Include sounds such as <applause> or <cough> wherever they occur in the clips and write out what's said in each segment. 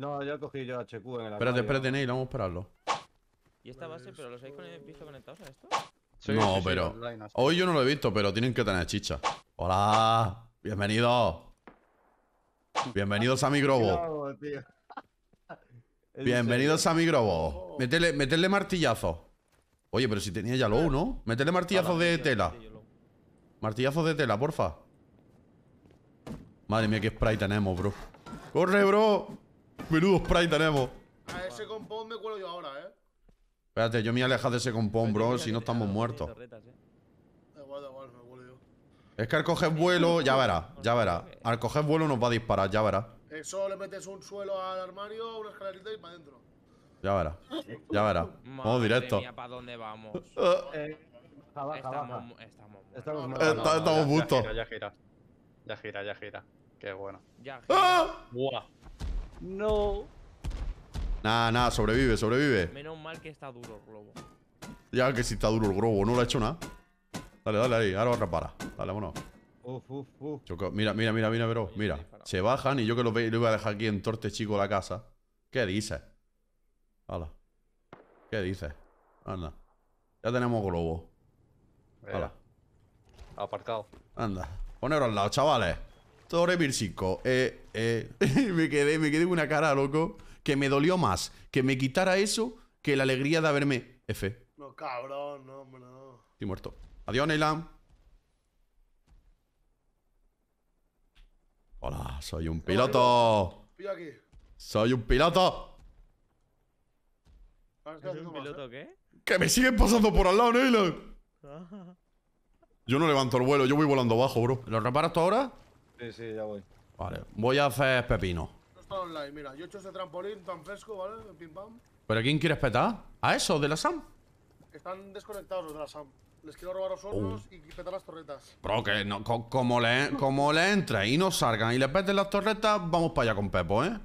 No, ya cogí yo HQ en el Espérate, espérate, vamos a esperarlo. ¿Y esta base, pero los habéis visto conectados a esto? no, pero. hoy yo no lo he visto, pero tienen que tener chicha. ¡Hola! ¡Bienvenido! Bienvenidos a mi grobo. Bienvenidos a mi grobo. ¡Metele, metele martillazo. Oye, pero si tenía ya lo ¿no? ¡Metele martillazo de tela. Martillazos de tela, porfa. Madre mía, qué spray tenemos, bro. ¡Corre, bro! Menudo spray tenemos. A ese compón me cuelo yo ahora, eh. Espérate, yo me alejo de ese compón, bro, si no estamos muertos. ¿eh? igual, igual, me yo. Es que al coger vuelo, ya verás, ya verás. Al coger vuelo nos va a disparar, ya verás. Eso le metes un suelo al armario, una escalerita y para adentro. Ya verás, ya verás. <laughs> Vamos directo. ¿Para dónde vamos? <laughs> Eh, estamos, estamos, estamos, Ya gira, ya gira, ya gira. Qué bueno. Ya gira. ¡Ah! No. Nada, nada, sobrevive, sobrevive. Menos mal que está duro el globo. Ya que si está duro el globo, no lo ha hecho nada. Dale, dale ahí, ahora para. Dale, vámonos. Uf, uf, Mira, mira, mira, mira, pero. Mira, se bajan y yo que los lo voy a dejar aquí en torte chico la casa. ¿Qué dices? Hala. ¿Qué dices? Anda. Ya tenemos globo. Hala. Aparcado. Anda. Poneros al lado, chavales. Todo 5 Eh, eh, <laughs> me quedé, me quedé una cara, loco. Que me dolió más que me quitara eso que la alegría de haberme. Eh, F. No, cabrón, no, hombre, no. Estoy muerto. Adiós, Neyland. Hola, soy un piloto. Soy un piloto. ¿Es un piloto ¿eh? qué? Que me siguen pasando por al lado, Neyland. Ah. yo no levanto el vuelo, yo voy volando abajo, bro. ¿Lo reparas tú ahora? Sí, sí, ya voy. Vale, voy a hacer pepino. online, mira, yo he hecho ese trampolín tan fresco, ¿vale? Pim pam. ¿Pero quién quieres petar? ¿A eso, de la SAM? Están desconectados los de la SAM. Les quiero robar los hornos oh. y petar las torretas. Bro, que no, como, le, como le entre y no salgan y le peten las torretas, vamos para allá con Pepo, ¿eh?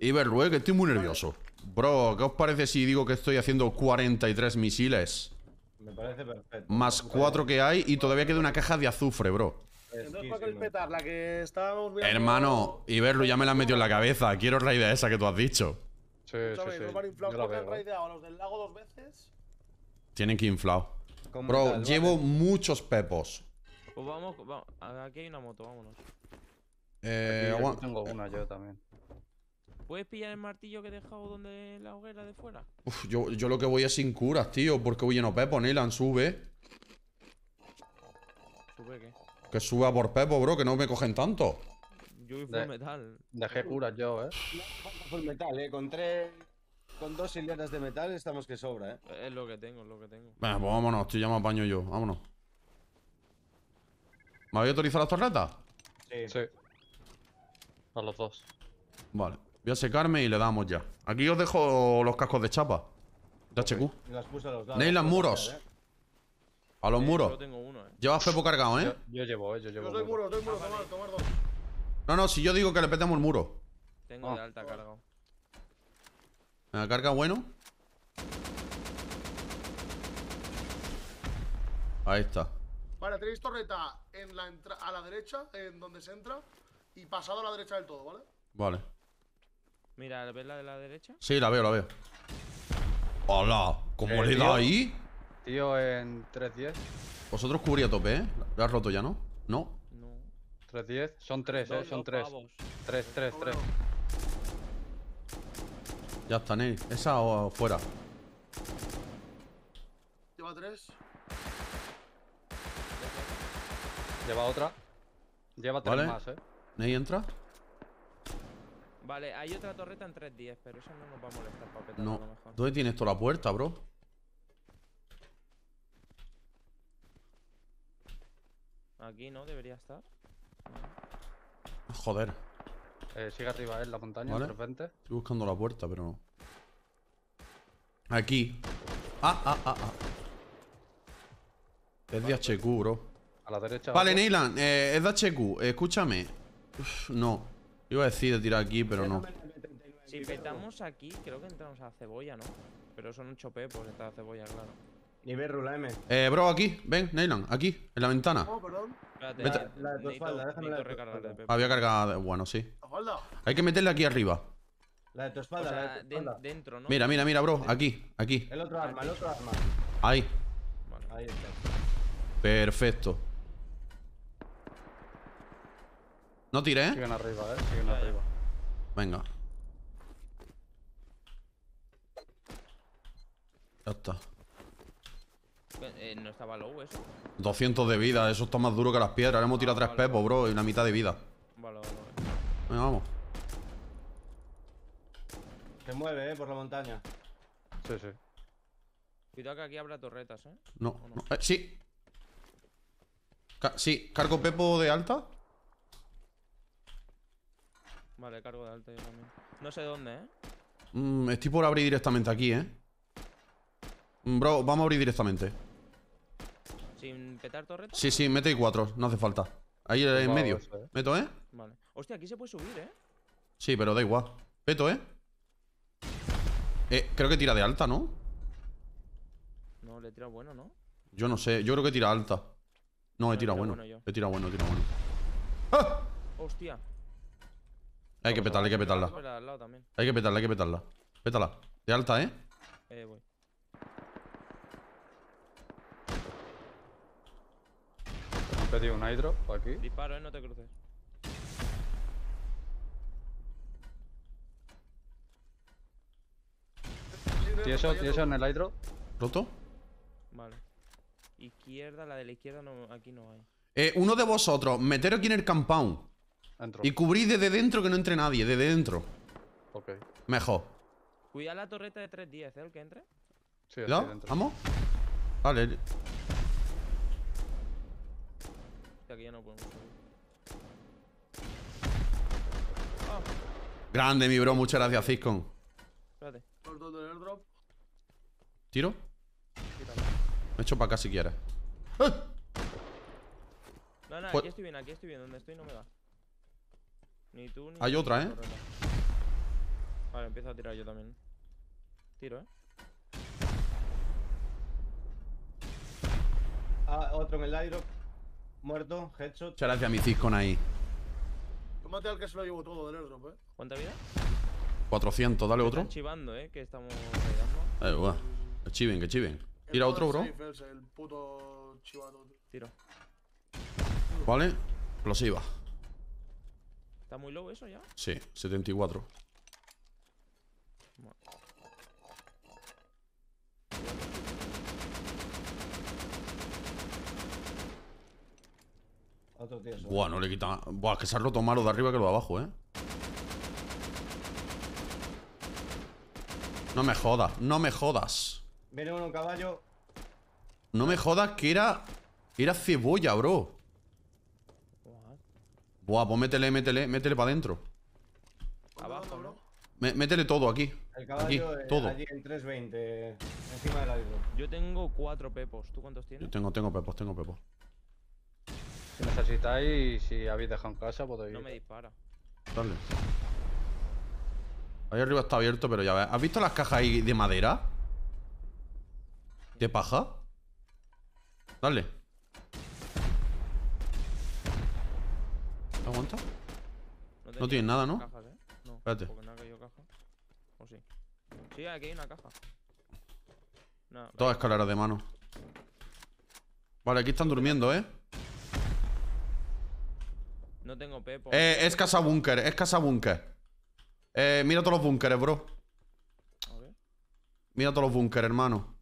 Iberrue, Y que estoy muy nervioso. Bro, ¿qué os parece si digo que estoy haciendo 43 misiles? Me parece perfecto. Más 4 que hay y todavía queda una caja de azufre, bro. Entonces, ¿para La que estábamos viendo... Hermano, Iberlu ya me la metido en la cabeza. Quiero raidea esa que tú has dicho. Sí, sí, han ¿eh? los del lago dos veces. Tienen que inflado. Bro, llevo muchos pepos. Pues vamos, vamos, aquí hay una moto, vámonos. Eh, tengo una yo también. ¿Puedes pillar el martillo que he dejado donde la hoguera de fuera? Uf, yo, lo que voy es sin curas, tío, porque voy lleno pepos, Nelan, sube. ¿Sube qué? Que suba por Pepo, bro, que no me cogen tanto. Yo fui full metal. Dejé curas yo, eh. No, full metal, eh. Con tres. Con dos hileras de metal estamos que sobra, eh. Es lo que tengo, es lo que tengo. Venga, pues vámonos, estoy ya me apaño yo. Vámonos. ¿Me habéis autorizado las torretas? Sí. Sí. A los dos. Vale. Voy a secarme y le damos ya. Aquí os dejo los cascos de chapa. De HQ. Y las puse a los Neyland muros. Eh. A los muros. Yo tengo uno, eh. Llevas Fepo cargado, ¿eh? Yo, llevo, eh, Yo llevo. Yo doy muro, doy muro, tomar, dos. No, no, si yo digo que le petemos el muro. Tengo de alta carga. ¿Me carga bueno? Ahí está. Vale, tenéis torreta a la derecha, en donde se entra, y pasado a la derecha del todo, ¿vale? Vale. Mira, ¿ves la de la derecha? Sí, la veo, la veo. ¡Hala! ¿Cómo eh, le da ahí? Tío, en 3-10. Vosotros cubrí a tope, ¿eh? Lo has roto ya, ¿no? No. No. 3-10. Son 3, ¿eh? Son 3. 3, 3, 3. Ya está, Ney. Esa o fuera. Lleva 3. Lleva otra. Lleva 3 más, ¿eh? Ney entra. Vale, hay otra torreta en 3-10, pero esa no nos va a molestar para que no. a lo mejor. ¿Dónde tienes toda la puerta, bro? Aquí no debería estar. Joder. Eh, sigue arriba, en ¿eh? la montaña, de repente. Estoy buscando la puerta, pero no. Aquí. Ah, ah, ah, ah. Es de HQ, bro. A la derecha. Vale, Neyland, eh, es de HQ. Escúchame. no. Iba a decir de tirar aquí, pero no. Si petamos aquí, creo que entramos a cebolla, ¿no? Pero son un chope, pues está cebolla, claro. Nivel M. Eh, bro, aquí. Ven, Neyland, aquí, en la ventana. Oh, perdón. Espérate, ah, la, de tu espalda, déjame la de Había cargado... Bueno, sí. Hay que meterle aquí arriba. La de tu espalda, o sea, la de tu espalda. dentro, ¿no? Mira, mira, mira, bro. Aquí, aquí. El otro arma, el otro arma. Ahí. Vale. Ahí está. Perfecto. No tiré, ¿eh? Siguen arriba, ¿eh? Siguen Ahí. arriba. Venga. Ya está. Eh, ¿No estaba low eso? 200 de vida, eso está más duro que las piedras. Le hemos tirado tres pepos, bro, y una mitad de vida. Venga, vamos. Se mueve, eh, por la montaña. Sí, sí. Cuidado que aquí habrá torretas, eh. No, no? Eh, sí. sí, cargo pepo de alta. Vale, cargo de alta también. No sé dónde, eh. Mm, estoy por abrir directamente aquí, eh. Bro, vamos a abrir directamente. ¿Sin petar torreta? Sí, sí, mete y cuatro, no hace falta. Ahí pues en medio. ¿eh? Meto, ¿eh? Vale. Hostia, aquí se puede subir, ¿eh? Sí, pero da igual. Peto, ¿eh? Eh, creo que tira de alta, ¿no? No, le he tirado bueno, ¿no? Yo no sé, yo creo que tira alta. No, he tirado bueno. bueno he tirado bueno, he tirado bueno. ¡Ah! Hostia. Hay que petarla, hay que petarla. Hay que petarla, hay que petarla. Pétala. De alta, ¿eh? Eh, voy. un por aquí. Disparo, eh, no te cruces. Tieso, tieso en el hydro? ¿Roto? Vale. Izquierda, la de la izquierda no, aquí no hay. Eh, uno de vosotros, meter aquí en el compound. Entro. Y cubrid desde dentro que no entre nadie, desde dentro. Ok. Mejor. Cuidad la torreta de 310, ¿eh? El que entre. Sí, ¿Vamos? Vale que ya no puedo ah. Grande, mi bro. Muchas gracias, Ciscon. Espérate. ¿Tiro? Me echo para acá si quieres. ¡Eh! No, no, aquí estoy bien, aquí estoy bien. Donde estoy no me da. Ni tú ni Hay otra, ¿eh? Vale, empiezo a tirar yo también. Tiro, ¿eh? Ah, otro en el airdrop. Muerto, headshot. Muchas gracias, mi Ciscon ahí. Yo al que se lo llevo todo del airdrop, eh. ¿Cuánta vida? 400, dale otro. Están chivando, eh, que estamos pegando. Eh, va. Que chiven, que chiven. Tira otro, bro. el puto Tiro. Vale, explosiva. ¿Está muy low eso ya? Sí, 74. Bueno. Buah, no le quita. Buah, es que se ha roto más lo de arriba que lo de abajo, eh. No me jodas, no me jodas. Viene uno, caballo. No me jodas que era. Era cebolla, bro. Buah, pues métele, métele, métele para adentro. Abajo, bro. métele todo aquí. El caballo aquí, eh, todo. Allí en 320, encima del Yo tengo cuatro pepos. ¿Tú cuántos tienes? Yo tengo, tengo pepos, tengo pepos. Si necesitáis, si habéis dejado en casa, podéis. No me dispara. Dale. Ahí arriba está abierto, pero ya ves. ¿Has visto las cajas ahí de madera? ¿De paja? Dale. ¿Aguanta? No, tiene nada, ¿no? Espérate. sí? aquí hay una caja. No, Todas escaleras de mano. Vale, aquí están durmiendo, ¿eh? No tengo Pepo. Eh, es casa búnker, es casa búnker. Eh, mira todos los búnkeres, bro. Mira todos los búnkeres, hermano.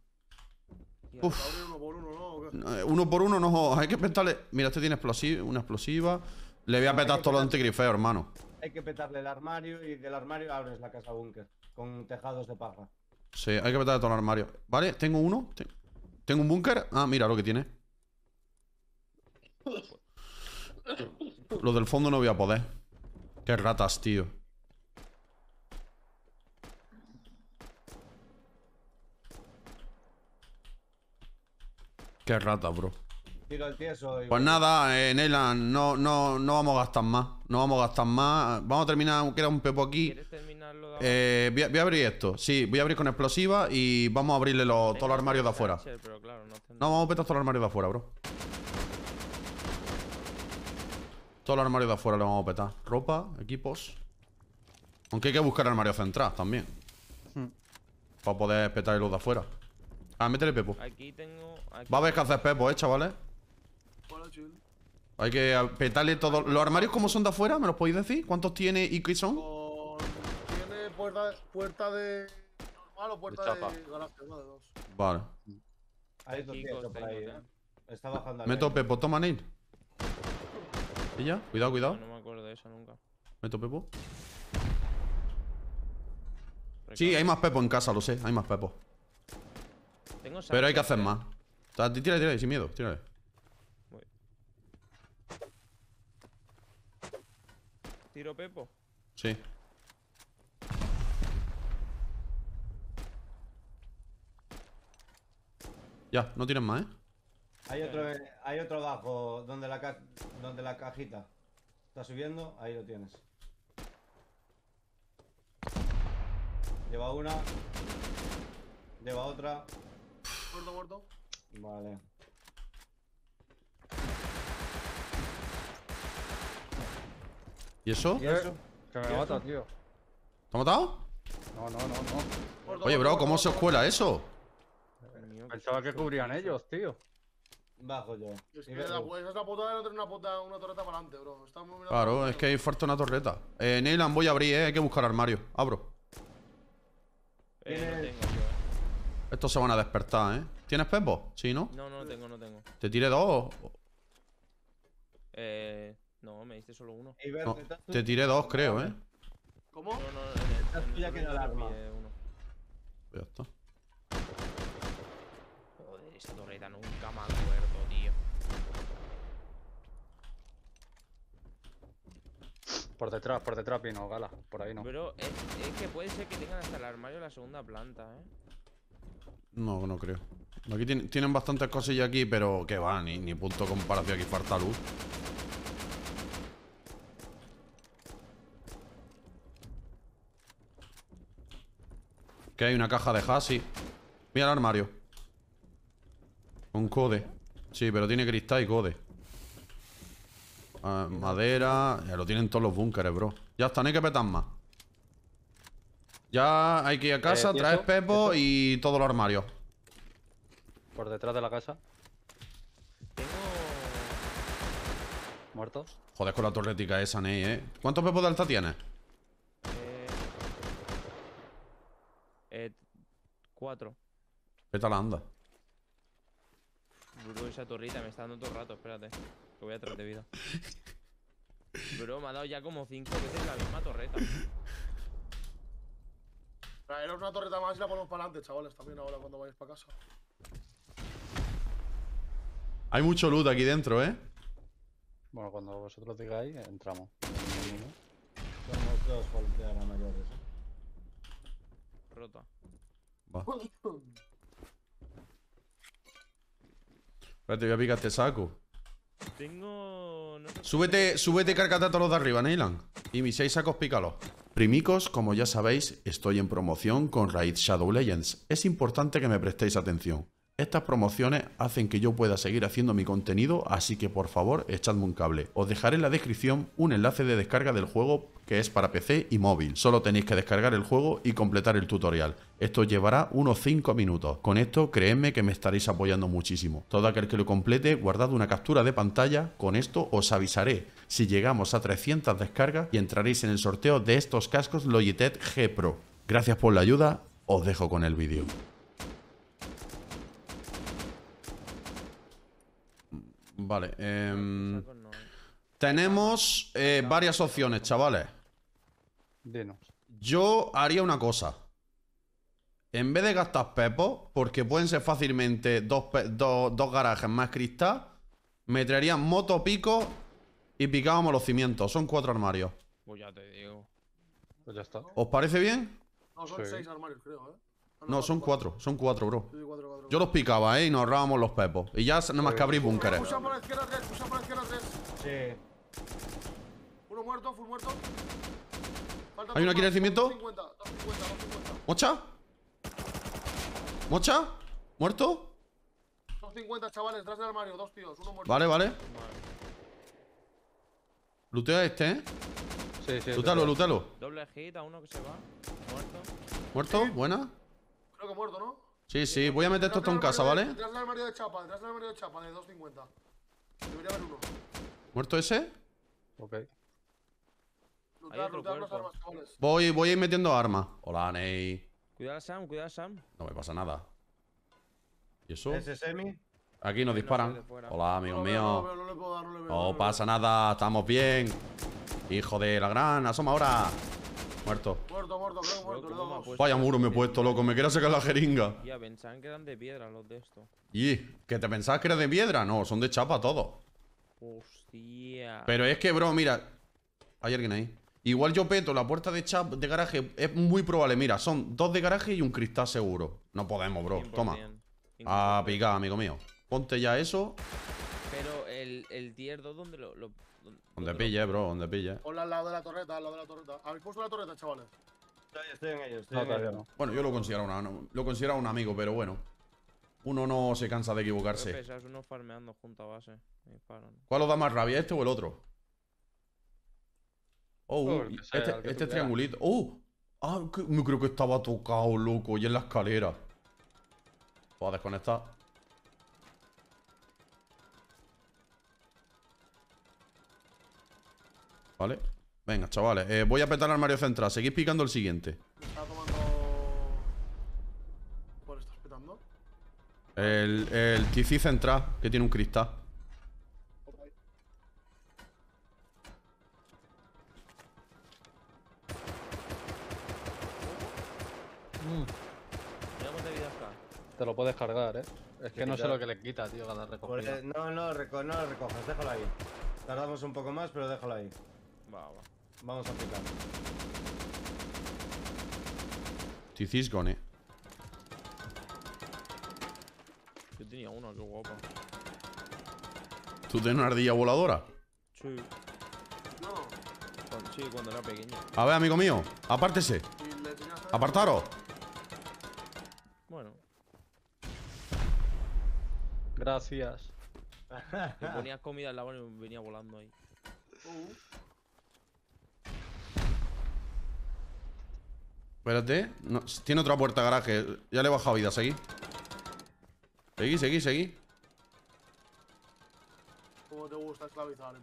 Uf. Uno por uno, ¿no? Eh, uno por uno, no. Hay que petarle. Mira, este tiene explosiva, una explosiva. Le voy a petar todos el los hermano. Hay que petarle el armario y del armario abres la casa búnker. Con tejados de paja. Sí, hay que petarle todo el armario. Vale, tengo uno. Tengo un búnker. Ah, mira lo que tiene. Pues, lo del fondo no voy a poder. Qué ratas, tío. Qué rata, bro. Pues nada, eh, Neylan no, no, no vamos a gastar más. No vamos a gastar más. Vamos a terminar, queda un pepo aquí. Eh, voy, a, abrir esto. Sí, voy a abrir con explosiva y vamos a abrirle todos los armarios de afuera. No, vamos a petar todos los armarios de afuera, bro todos el armario de afuera lo vamos a petar. Ropa, equipos. Aunque hay que buscar armario central también. Hmm. Para poder petar los de afuera. ver, ah, métele Pepo. Aquí tengo. Va a ver qué haces Pepo, eh, chavales. hay que petarle todos. ¿Los armarios cómo son de afuera? ¿Me los podéis decir? ¿Cuántos tiene y qué son? Tiene puerta, puerta de. normal o puerta de, dos. Vale. Eh. Está bajando. Meto Pepo, toma Neil. Ella, cuidado, cuidado. No, me acuerdo de eso nunca. Meto Pepo. Sí, hay más Pepo en casa, lo sé. Hay más Pepo. Tengo Pero hay que hacer ¿eh? más. O sea, tírale, tírale, sin miedo, tírale. Voy. ¿Tiro Pepo? Sí. Ya, no tires más, ¿eh? Eh, hay otro, hay otro abajo, donde la, donde la cajita está subiendo, ahí lo tienes. Lleva una. Lleva otra. Gordo, gordo. Vale. ¿Y eso? ¿Y eso? Que me mata, tío. ¿Te ha matado? No, no, no, no. Oye, bro, ¿cómo se os cuela eso? Pensaba que cubrían ellos, tío. Bajo yo. Es que la, esa puta de no tener una, puta, torreta para adelante, bro. Está claro, es que hay falta una torreta. Eh, Neyland, voy a abrir, eh. Hay que buscar armario. Abro. Eh, no eh. Estos se van a despertar, eh. ¿Tienes pepo? Sí, ¿no? No, no tengo, no tengo. ¿Te tiré dos? Eh. No, me diste solo uno. te tiré dos, creo, eh. ¿Cómo? No, no, no. Ya queda el arma. Ya está. Joder, esta torreta no Por detrás, por detrás vino, Gala. Por ahí no. Pero es, que puede ser que tengan hasta el armario en la segunda planta, ¿eh? No, no creo. Aquí tienen, tienen bastantes cosillas aquí, pero que va, ni, ni punto comparación. Aquí falta luz. Que hay una caja de hash, Mira el armario. Con code. Sí, pero tiene cristal y code. Eh, madera. Ya lo tienen todos los búnkeres, bro. Ya está, no hay que petar más. Ya hay que ir a eh, casa, traes pepo y todos los armarios. Por detrás de la casa. Tengo... Muertos. Joder con la torretica esa, Ney, eh. ¿Cuántos pepos de alta tienes? Eh... eh... Cuatro. Peta anda. esa torrita, me está dando todo el rato, espérate. Que voy a traer de vida. Bro, me ha dado ya como 5 veces la misma torreta. Era una torreta más y la ponemos para adelante, chavales, también ahora cuando vayáis para casa. Hay mucho loot aquí dentro, ¿eh? Bueno, cuando vosotros digáis, entramos. Son los a mayores. mayor ¿eh? Rota. Va. <laughs> Espérate, voy a picar este saco. Tengo... súbete, súbete de arriba, Neylan. Y mis seis sacos pícalos. Primicos, como ya sabéis, estoy en promoción con Raid Shadow Legends. Es importante que me prestéis atención. Estas promociones hacen que yo pueda seguir haciendo mi contenido, así que por favor echadme un cable. Os dejaré en la descripción un enlace de descarga del juego que es para PC y móvil. Solo tenéis que descargar el juego y completar el tutorial. Esto llevará unos 5 minutos. Con esto creedme que me estaréis apoyando muchísimo. Todo aquel que lo complete, guardad una captura de pantalla. Con esto os avisaré si llegamos a 300 descargas y entraréis en el sorteo de estos cascos Logitech G Pro. Gracias por la ayuda, os dejo con el vídeo. Vale, em, eh. tenemos eh, varias opciones, chavales. Yo haría una cosa. En vez de gastar pepos, porque pueden ser fácilmente dos, dos, dos garajes más cristal, me traería moto pico y picábamos los cimientos. Son cuatro armarios. Pues ya te digo. Pues ya está. ¿Os parece bien? No, son seis armarios, creo, ¿eh? No, son cuatro, son cuatro, bro. Yo los picaba, ¿eh? Y nos ahorrábamos los pepos. Y ya nada más que abrir búnkeres. por la izquierda tres, la Sí. Uno muerto, full muerto. Hay uno aquí en el cimiento. ¿Mocha? ¿Mocha? ¿Muerto? 250, chavales, detrás del armario, dos tíos, uno muerto. Vale, vale. vale. a este, ¿eh? Sí, sí. Lutalo, lutalo. Doble hit a uno que se va. Muerto. ¿Muerto? ¿Buena? Creo que muerto, ¿no? Sí, sí, voy a meter esto en casa, ¿vale? Detrás del armario de chapa, detrás del armario de chapa, de 250. Debería haber uno. ¿Muerto ese? Ok. Voy, voy a ir metiendo armas. Hola, Ney. Cuidado, Sam, cuidado, Sam. No me pasa nada. ¿Y eso? ¿Ese semi? Aquí nos disparan. Hola, amigo mío No pasa nada, estamos bien. Hijo de la gran, asoma ahora. Muerto. Muerto, muerto, muerto. Vaya muro me he puesto, loco. Me quiero sacar la jeringa. Ya, pensaban que eran de piedra los de esto. ¿Y? ¿Que te pensabas que eran de piedra? No, son de chapa todos. Hostia. Pero es que, bro, mira. Hay alguien ahí. Igual yo peto la puerta de, chap, de garaje, es muy probable. Mira, son dos de garaje y un cristal seguro. No podemos, bro. Toma. A ah, picar, amigo mío. Ponte ya eso. Pero el, el tier 2, ¿dónde lo...? dónde, pilla pille, bro, dónde pille. Hola, al lado de la torreta, al lado de la torreta. ¿Habéis puesto la torreta, chavales? Estoy en ellos. estoy Bueno, yo lo considero, lo considero un amigo, pero bueno. Uno no se cansa de equivocarse. ¿Cuál os da más rabia, este o el otro? Oh, uh, este, este triangulito. ¡Oh! me creo que estaba tocado, loco. Y en la escalera. Voy a desconectar. Vale. Venga, chavales. Eh, voy a petar al Mario Central. Seguís picando el siguiente. ¿Está tomando... ¿Cuál estás petando? El, el TC Central, que tiene un cristal. Mm. Te lo puedes cargar, eh. Es que no sé lo que le quita, tío, cada recogida. no, no, no lo recoges, déjalo ahí. Tardamos un poco más, pero déjalo ahí. Va, va. Vamos a aplicar. This Yo tenía una, qué guapa. ¿Tú tienes una ardilla voladora? Sí. No. Sí, cuando era pequeño A ver, amigo mío, apártese. Apartaros. Gracias. Me <laughs> ponías comida en la mano y venía volando ahí. Espérate. tiene otra puerta garaje. Ya le he bajado vida, seguí. Seguí, seguí, seguí. ¿Cómo te gusta esclavizar, ¿eh?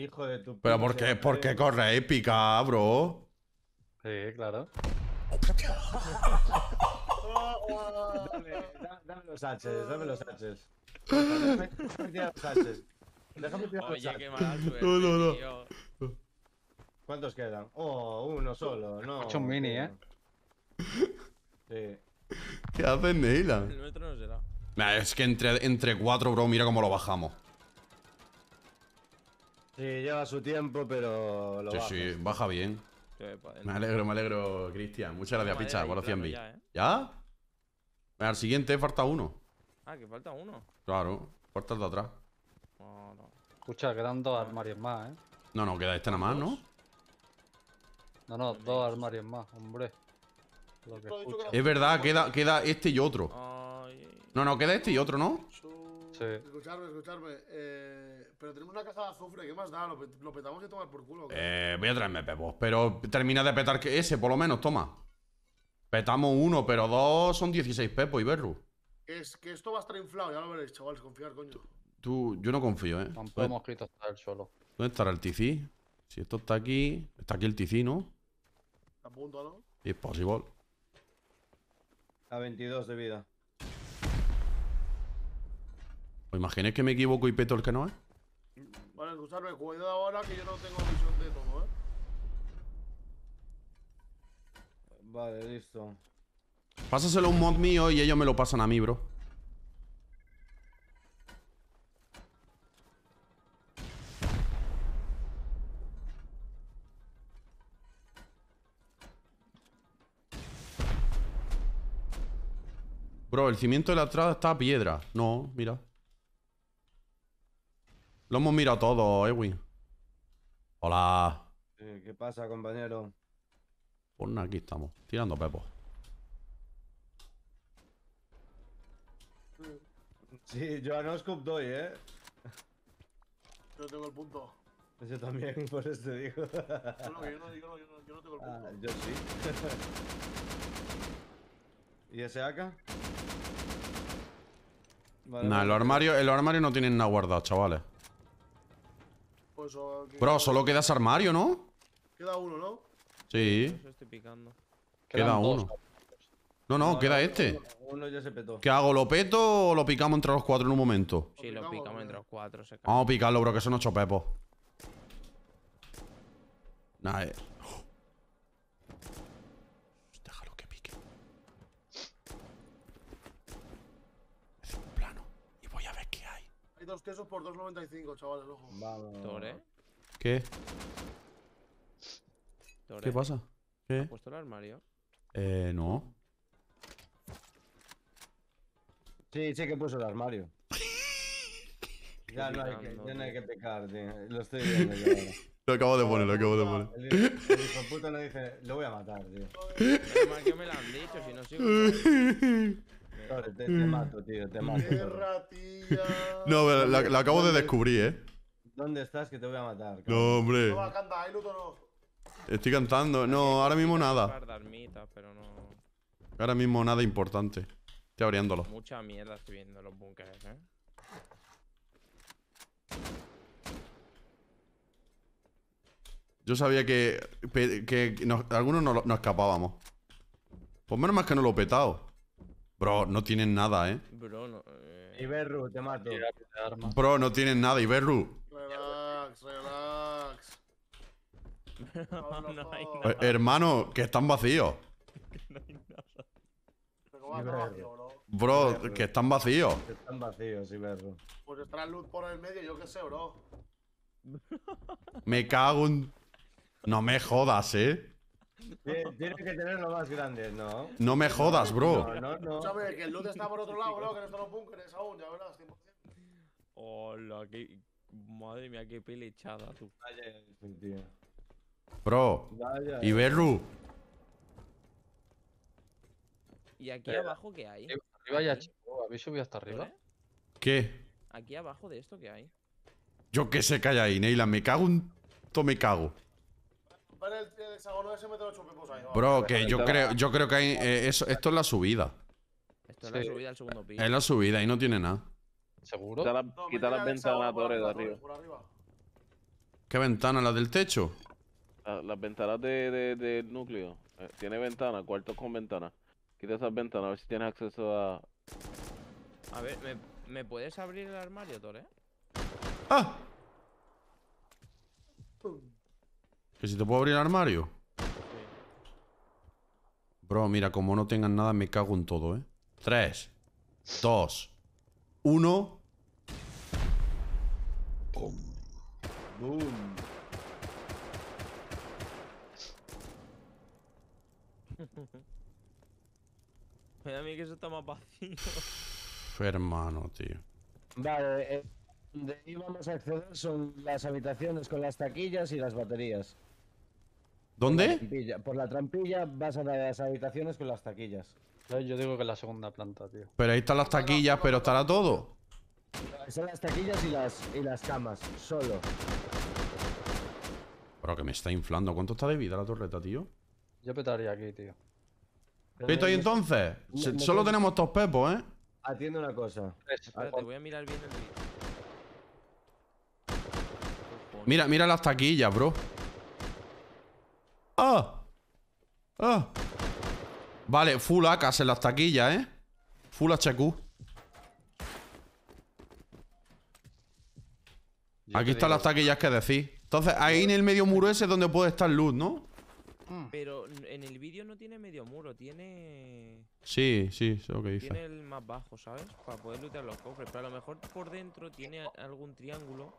Hijo de tu... Pero ¿por qué, ¿por qué corre épica, bro? Sí, claro. <laughs> <laughs> Dame, los haches, dame los haches Déjame tirar los H's. Déjame tirar Oye, los H's. qué no, no, no. ¿Cuántos quedan? Oh, uno solo, no. Ocho mini, eh. Sí. ¿Qué haces, Neila? El nuestro no será. Nah, es que entre, entre cuatro, bro, mira cómo lo bajamos. Sí, lleva su tiempo, pero lo Sí, bajas. sí, baja bien. Me alegro, me alegro, Cristian. Muchas gracias, Picha, por los 100 ¿Ya? Eh. Al siguiente falta uno. Ah, que falta uno. Claro, falta el de atrás. No, Escucha, quedan dos armarios más, ¿eh? No, no, queda este nada más, ¿no? No, no, dos armarios más, hombre. es verdad, queda, queda este y otro. No, no, queda este y otro, ¿no? Sí. Escucharme, escucharme. Eh, pero tenemos una caja de azufre, ¿qué más da? Lo, petamos y tomar por culo. Eh, voy a traerme pepos, pero termina de petar que ese, por lo menos, toma. Petamos uno, pero dos son 16 Pepo y Berru. Es que esto va a estar inflado, ya lo veréis, chavales, confiar, coño. Tú, yo no confío, ¿eh? Tampoco hemos escrito hasta el solo. ¿Dónde estará el TC? Si esto está aquí... Está aquí el TC, ¿no? Está a punto, ¿no? Es posible. A 22 de vida. ¿O imagináis que me equivoco y peto el que no es? Vale, escuchadme, cuidado ahora que yo no tengo visión de todo. Vale, listo. Pásaselo a un mod mío y ellos me lo pasan a mí, bro. Bro, el cimiento de la entrada está a piedra. No, mira. Lo hemos mirado todo, Ewin. Hola. Eh, ¿Qué pasa, compañero? Pues aquí estamos, tirando pepos. Sí, yo no scoop doy, ¿eh? Yo tengo el punto. Yo también, <laughs> por eso te digo. yo no, digo, yo no, tengo el ah, punto. yo sí. <laughs> ¿Y ese acá Nada, nah, los el no tienen nada guardado, chavales. Pues, Bro, solo queda ese armario, ¿no? Queda uno, ¿no? Sí. picando. Queda uno. No, no, queda este. Uno ya se petó. ¿Qué hago? ¿Lo peto o lo picamos entre los cuatro en un momento? Sí, lo picamos entre los cuatro. Vamos a picarlo, bro, que son ocho pepos. Nada, eh. Déjalo que pique. Es un plano. Y voy a ver qué hay. Hay dos quesos por 2.95, chavales, ojo. Vale. ¿Qué? ¿Qué pasa? ¿Qué? ¿Has puesto el armario? Eh, no. Sí, sí que puso el armario. <laughs> ya, no hay que, ya no hay que pecar, tío. Lo estoy viendo yo <laughs> Lo acabo de poner, lo acabo de poner. El, hijo puta no dice, lo voy a matar, tío. Pero que me lo han dicho, si no sigo. <laughs> te, mato, tío, te mato. Qué No, pero lo, acabo de descubrir, eh. ¿Dónde estás que te voy a matar? No, hombre. ¿No va a cantar no? Estoy cantando. No, ahora mismo nada. Ahora mismo nada importante. Estoy abriéndolo. Mucha mierda estoy viendo los bunkers, eh. Yo sabía que, que algunos no escapábamos. Pues menos más que no lo he petado. Bro, no tienen nada, eh. Bro, no. Eh. Iberru, te mato. Bro, no tienen nada, Iberru. Relax, relax. No, no, hay nada. Hermano, que están vacíos. no hay nada. Pero vacío, bro. Bro, que están vacíos. Que están vacíos, sí, perro. Pues estará luz por el medio, yo qué sé, bro. Me cago en. No me jodas, eh. Tienes que tener lo más grande, ¿no? No me jodas, bro. No, no, no. que el loot está por otro lado, bro, que no están los búnkeres aún, ya verdad, Hola, qué... Madre mía, qué pelechada, tú. Vaya, tío. Bro. y eh. Berru ¿Y aquí eh, abajo qué hay? Arriba ya, ¿Habéis subido hasta arriba? ¿Qué? Aquí abajo de esto qué hay. Yo que sé que hay ahí, Neyland, Me cago un... To me cago. Bro, que yo creo, yo creo que hay, eh, eso, esto es la subida. Esto es la subida al segundo piso. Es la subida, ahí no tiene nada. ¿Seguro? Quita las la ventanas de arriba. ¿Qué ventana? ¿La del techo? las ventanas de, del núcleo. Eh, tiene ventana, cuarto con ventana. Quita esas ventanas a ver si tienes acceso a. A ver, ¿me, puedes abrir el armario, Tore? ¡Ah! ¿Que si te puedo abrir el armario? Bro, mira, como no tengan nada, me cago en todo, ¿eh? Tres, dos, uno. Boom. Me a mí que eso está más vacío. hermano, tío. Vale, eh, donde íbamos a acceder son las habitaciones con las taquillas y las baterías. ¿Dónde? Por la trampilla, vas a las habitaciones con las taquillas. Yo digo que es la segunda planta, tío. Pero ahí están las taquillas, pero estará todo. Son las taquillas y las, y las camas, solo. Pero que me está inflando. ¿Cuánto está de vida la torreta, tío? Yo petaría aquí, tío. ¿Listo Y entonces? Solo tenemos dos pepos, ¿eh? Atiende una cosa. Te ah, voy a mirar bien el vídeo. Mira, mira las taquillas, bro. ¡Ah! ¡Ah! Vale, full AKs en las taquillas, ¿eh? Full HQ. Aquí están las taquillas que decís. Entonces, ahí en el medio muro ese es donde puede estar luz, ¿no? Mm. Pero en el vídeo no tiene medio muro, tiene. Sí, sí, es lo que dice. Tiene el más bajo, ¿sabes? Para poder lootear los cofres. Pero a lo mejor por dentro tiene oh. algún triángulo.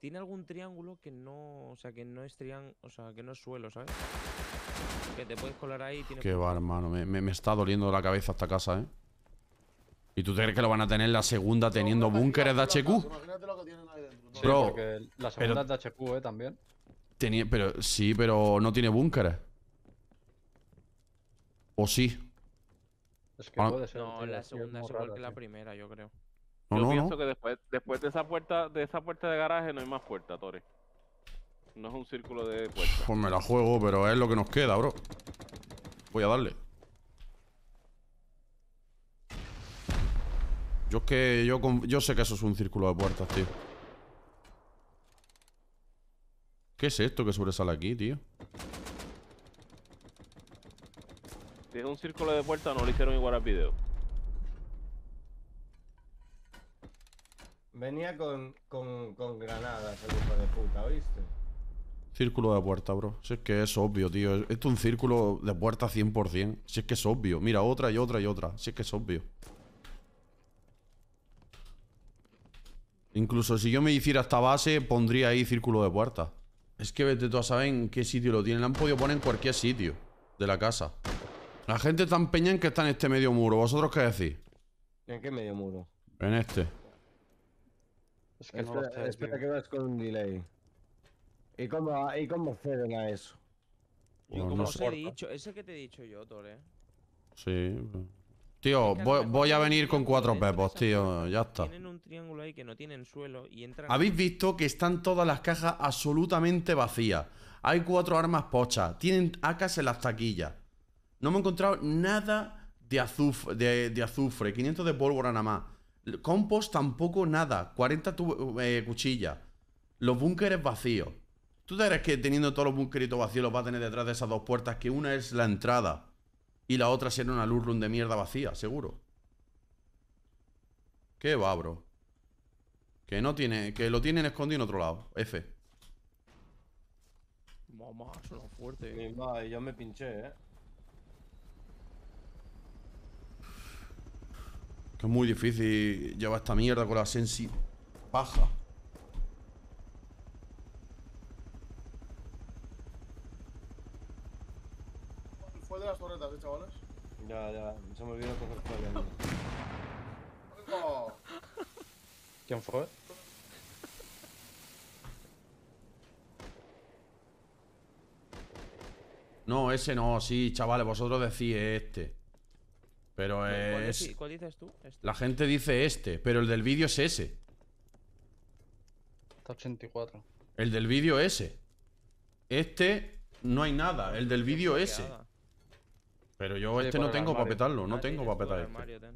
Tiene algún triángulo que no. O sea, que no es O sea, que no suelo, ¿sabes? Que te puedes colar ahí Qué va, hermano. Me, me, está doliendo la cabeza esta casa, ¿eh? ¿Y tú crees que lo van a tener la segunda teniendo búnkeres de HQ? Imagínate lo que tienen ahí dentro. la segunda es de HQ, ¿eh? También pero sí, pero no tiene búnker. ¿O sí? no, la segunda es igual que la primera, yo creo. yo pienso que después, de esa puerta, de esa puerta de garaje no hay más puerta, Tori. No es un círculo de puertas. Pues me la juego, pero es lo que nos queda, bro. Voy a darle. Yo que yo, yo sé que eso es un círculo de puertas, tío. ¿Qué es esto que sobresale aquí, tío? Tiene un círculo de puerta, no lo hicieron igual a video. Venía con, granadas, el hijo de puta, ¿oíste? Círculo de puerta, bro. Si es que es obvio, tío. Esto es un círculo de puerta 100%. Si es que es obvio. Mira, otra y otra y otra. Si es que es obvio. Incluso si yo me hiciera esta base, pondría ahí círculo de puerta. Es que vete tú a saber en qué sitio lo tienen. Lo han podido poner en cualquier sitio de la casa. La gente tan peña en que está en este medio muro. ¿Vosotros qué decís? ¿En qué medio muro? En este. espera, espera que vas con un delay. ¿Y cómo, y cómo ceden a eso? Pues ¿Y no, como no os he dicho, ese que te he dicho yo, Tore. Sí, pues. Tío, voy, a venir con cuatro pepos, tío. Ya está. Tienen un triángulo ahí que no tienen suelo y Habéis visto que están todas las cajas absolutamente vacías. Hay cuatro armas pochas. Tienen acas en las taquillas. No me he encontrado nada de azufre. 500 de pólvora nada más. Compost tampoco nada. 40 eh, cuchillas. Los búnkeres vacíos. ¿Tú te crees que teniendo todos los búnkeritos vacíos los va a tener detrás de esas dos puertas? Que una es la entrada. Y la otra será una luz de mierda vacía, seguro. Qué babro? Que no tiene. Que lo tienen escondido en otro lado. F. Mamá, suena fuerte. ya eh. me pinché, eh. Que es muy difícil llevar esta mierda con la sensi baja Ya, ya, se me olvidó coger el <laughs> ¡Oh! ¿Quién fue? No, ese no, sí, chavales, vosotros decís este. Pero es. ¿Cuál, dices tú? Este. La gente dice este, pero el del vídeo es ese. 84. El del vídeo ese. Este no hay nada. El del vídeo ese. Pero yo este no tengo para petarlo, no tengo para petar este.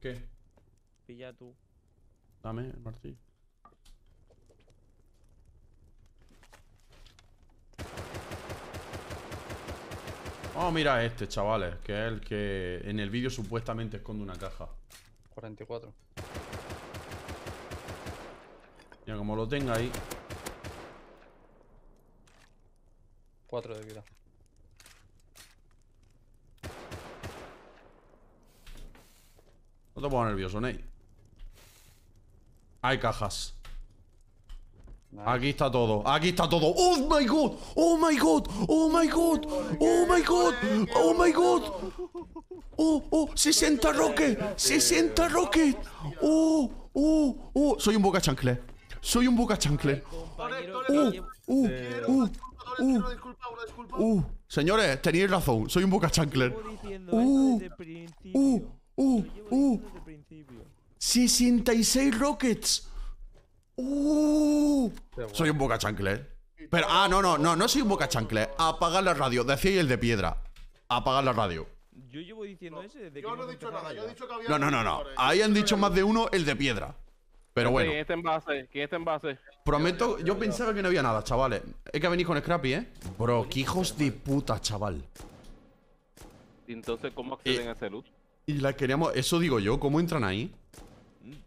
¿Qué? Pilla tú. Dame el martillo. Oh, mira este, chavales, que es el que en el vídeo supuestamente esconde una caja. 44. Ya como lo tenga ahí. 4 de vida. No te nervioso, Ney. Hay cajas. Aquí está todo, aquí está todo. ¡Oh my god! ¡Oh my god! ¡Oh my god! ¡Oh my god! ¡Oh my god! ¡Oh, oh! ¡60 rocket! ¡60 rocket! ¡Oh, oh, oh! Soy un boca chancler. Soy un boca chancle. Oh, ¡Oh, oh, oh! Uh, uh, señores, tenéis razón, soy un boca chancler. Uh, uh, ¡Uh! ¡Uh! 66 rockets. ¡Uh! Soy un boca chancle. Pero, ah, no, no, no, no soy un boca chancle. Apagar la radio. Decía el de piedra. Apagar la radio. Yo llevo diciendo eso desde que. Yo no he dicho nada, yo he dicho que había. No, no, no, Ahí han dicho más de uno el de piedra. Pero este, bueno. Este que está en base? ¿Quién está en base? Prometo, yo pensaba que no había nada, chavales. Es que venir con Scrappy, ¿eh? Bro, qué hijos de puta, chaval. Entonces, ¿cómo acceden eh, a ese loot? Y la queríamos... Eso digo yo, ¿cómo entran ahí?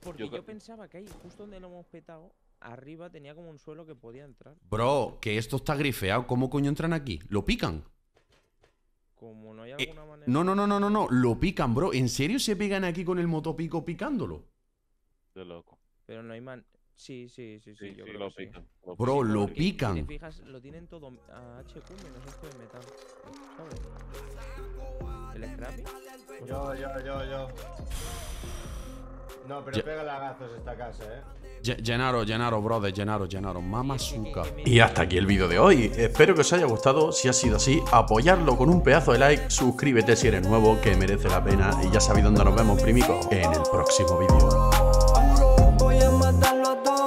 Porque yo, pensaba que ahí, justo donde lo hemos petado, arriba tenía como un suelo que podía entrar. Bro, que esto está grifeado. ¿Cómo coño entran aquí? ¿Lo pican? Como no hay eh, alguna manera... No, no, no, no, no, no. Lo pican, bro. ¿En serio se pican aquí con el motopico picándolo? De loco. Pero no hay man... Sí, sí, sí, sí, yo lo pican. bro, lo pican. Si te fijas, lo tienen todo a HQ menos esto metal el Scrappy? Yo, yo, yo, yo. No, pero pega lagazos esta casa, eh. Llenaros, llenaros, brother, llenaros, mamazuca. Y hasta aquí el vídeo de hoy. Espero que os haya gustado. Si ha sido así, apoyarlo con un pedazo de like, suscríbete si eres nuevo, que merece la pena. Y ya sabéis dónde nos vemos, primico, en el próximo vídeo. Voy a matarlo